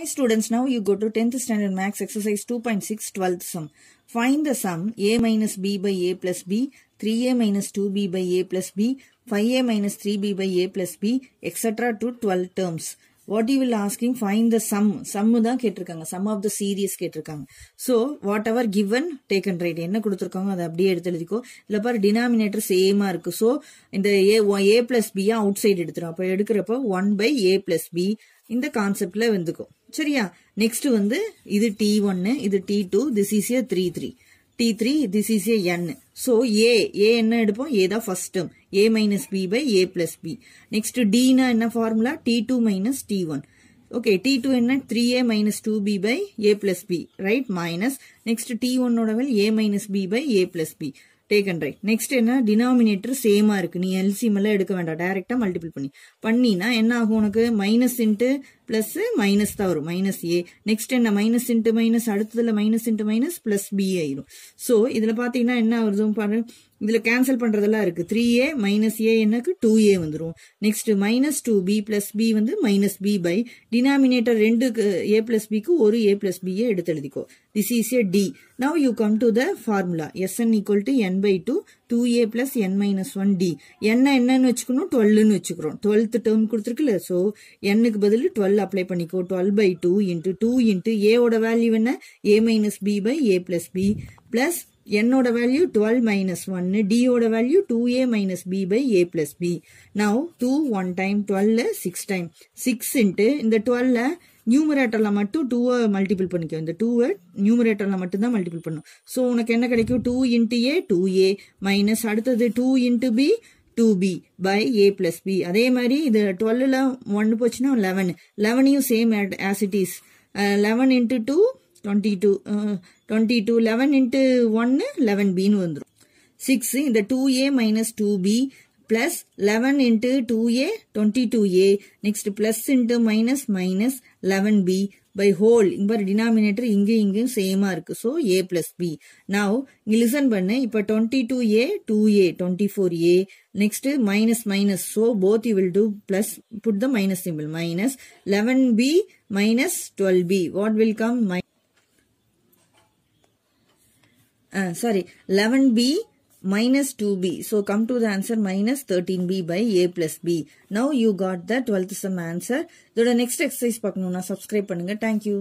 Hi students, now you go to 10th standard max exercise 2.6 12th sum. Find the sum a minus b by a plus b, 3a minus 2b by a plus b, 5a minus 3b by a plus b, etc. to 12 terms. What you will asking find the sum sum தான் கேட்டிருக்காங்க sum of the series கேட்டிருக்காங்க so whatever given take and write என்ன கொடுத்துருக்காங்க அதை அப்படியே எடுத்து எழுதிக்கோ இல்லை பாரு டினாமினேட்டர் சேமாக இருக்குது ஸோ இந்த ஏ ஏ பிளஸ் பியா அவுட் சைடு எடுத்துரும் அப்போ எடுக்கிறப்போ one by A plus B இந்த கான்செப்டில் வந்துக்கும் சரியா நெக்ஸ்ட் வந்து இது டி ஒன்னு இது D two this is A three three D three this is A N so A A என்ன எடுப்போம் தா first term. A A minus B by A B. B D டினா என்ன formula D two minus D one okay D two என்ன three A minus two B by A Right, B right minus நோடவில் D ஒன்னோட B A minus B by A B take taken right next என்ன denominator சேமாக இருக்குது நீ LCM எல்லாம் எடுக்க வேண்டாம் டைரக்டா மல்டிபிள் பண்ணி பண்ணினா என்ன ஆகும் உனக்கு மைனஸ் இன்ட்டு பிளஸ் மைனஸ் தான் வரும் மைனஸ் ஏ நெக்ஸ்ட் என்ன மைனஸ் இன்ட்டு மைனஸ் அடுத்ததில் minus into minus plus B ஆயிரும் ஸோ இதில் பார்த்தீங்கன்னா என்ன வருதும் பாரு இதில் கேன்சல் பண்ணுறதெல்லாம் இருக்குது த்ரீ ஏ மைனஸ் ஏ என்னக்கு டூ ஏ வந்துடும் next minus two B plus B வந்து மைனஸ் பி பை டினாமினேட்டர் ரெண்டுக்கு ஏ ப்ளஸ் பிக்கு ஒரு ஏ ப்ளஸ் பியை எடுத்து எழுதிக்கோ this is A D now you come to the formula S N equal to N by two two A plus N minus one D என்ன என்னன்னு வச்சுக்கணும் டுவெல்னு வச்சுக்கிறோம் டுவெல்த் டேர்ம் கொடுத்துருக்குல்ல ஸோ என்னுக்கு பதில் டுவெல் அப்ளை பண்ணிக்கோ twelve by two into two into ஏவோட வேல்யூ என்ன A minus B by A plus B plus என்னோட வேல்யூ டுவெல் மைனஸ் ஒன்னு டியோட value two A minus B by A plus B now two one time twelve six time six into இந்த டுவெல்ல நியூமரேட்டரில் மட்டும் டூவை மல்டிபிள் பண்ணிக்கோ இந்த டூவை நியூமரேட்டரில் மட்டும்தான் மல்டிபிள் பண்ணும் ஸோ உனக்கு என்ன கிடைக்கும் two into A two A minus அடுத்தது two into B two B by A plus B அதே மாதிரி இது டுவெல்லில் ஒன்று போச்சுன்னா லெவன் லெவனையும் same as it is eleven into two twenty two twenty two eleven into ஒன்று லெவன் பின்னு வந்துடும் சிக்ஸு இந்த two A minus two B plus eleven into two A twenty two A next plus into minus minus eleven B by whole இங்கே denominator இங்கேயும் இங்கேயும் சேமாக இருக்குது so ஏ plus B நான் இங்கே லிசன் பண்ணு இப்போ twenty two A two A twenty four A next minus minus so both you will do plus put the minus simple minus eleven B minus twelve B what will come my uh, sorry 11b minus 2b. So come to the answer minus 13b by a plus b. Now you got the 12th sum answer. இதோட next exercise பார்க்கணும்னா subscribe பண்ணுங்க. Thank you.